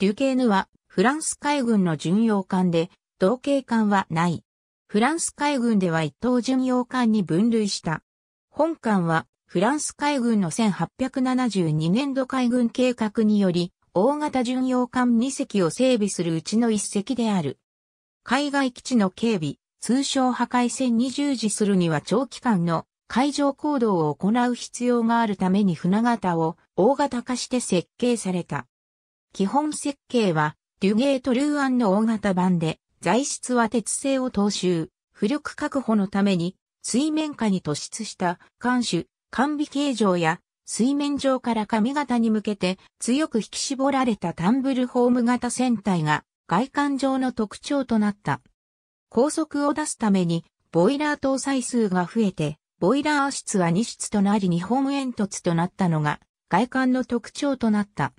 デュケーヌはフランス海軍の巡洋艦で、同型艦はない。フランス海軍では一等巡洋艦に分類した。本艦はフランス海軍の1872年度海軍計画により、大型巡洋艦2隻を整備するうちの1隻である。海外基地の警備、通称破壊戦に従事するには長期間の海上行動を行う必要があるために船型を大型化して設計された。基本設計は、デュゲート・ルーアンの大型版で、材質は鉄製を踏襲、浮力確保のために、水面下に突出した艦首、艦備形状や、水面上から髪型に向けて強く引き絞られたタンブルホーム型船体が外観上の特徴となった。高速を出すためにボイラー搭載数が増えて、ボイラー室は2室となり日本煙突となったのが外観の特徴となった。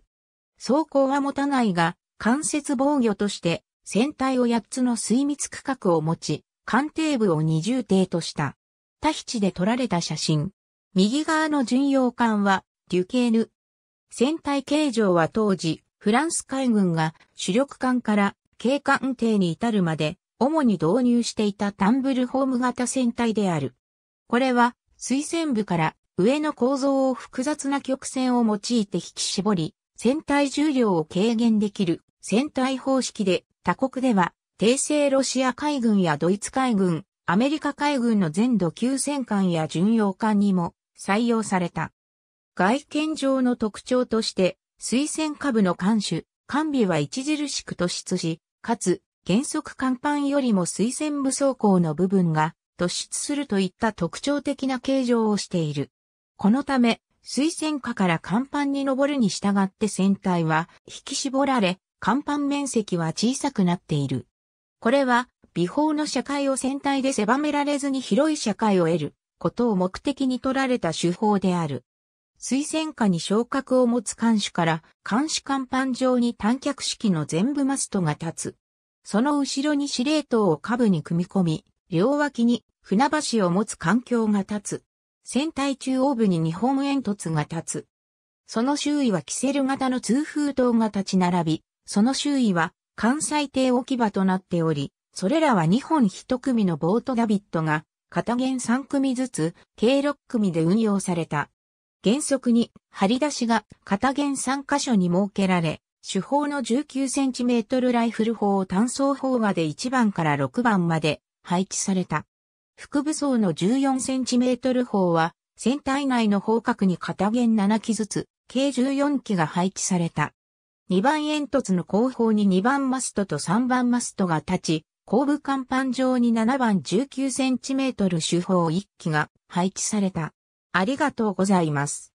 走行は持たないが、関節防御として、船体を8つの水密区画を持ち、艦艇部を二重艇とした。タヒチで撮られた写真。右側の巡洋艦は、デュケーヌ。船体形状は当時、フランス海軍が主力艦から警艦艇に至るまで、主に導入していたタンブルホーム型船体である。これは、水船部から上の構造を複雑な曲線を用いて引き絞り、船体重量を軽減できる船体方式で、他国では、帝政ロシア海軍やドイツ海軍、アメリカ海軍の全土級戦艦や巡洋艦にも採用された。外見上の特徴として、水薦下部の艦首、艦尾は著しく突出し、かつ、原則甲板よりも水薦部装甲の部分が突出するといった特徴的な形状をしている。このため、水仙下から甲板に登るに従って船体は引き絞られ、甲板面積は小さくなっている。これは、微法の社会を船体で狭められずに広い社会を得ることを目的に取られた手法である。水仙下に昇格を持つ艦首から艦首甲板上に短脚式の全部マストが立つ。その後ろに司令塔を下部に組み込み、両脇に船橋を持つ環境が立つ。船体中央部に日本煙突が立つ。その周囲はキセル型の通風塔が立ち並び、その周囲は関西艇置き場となっており、それらは2本1組のボートダビットが、片弦3組ずつ、計6組で運用された。原則に、張り出しが片弦3箇所に設けられ、主砲の 19cm ライフル砲を単装砲まで1番から6番まで配置された。副武装の 14cm 砲は、船体内の方角に片弦7機ずつ、計14機が配置された。2番煙突の後方に2番マストと3番マストが立ち、後部甲板上に7番 19cm 主砲1機が配置された。ありがとうございます。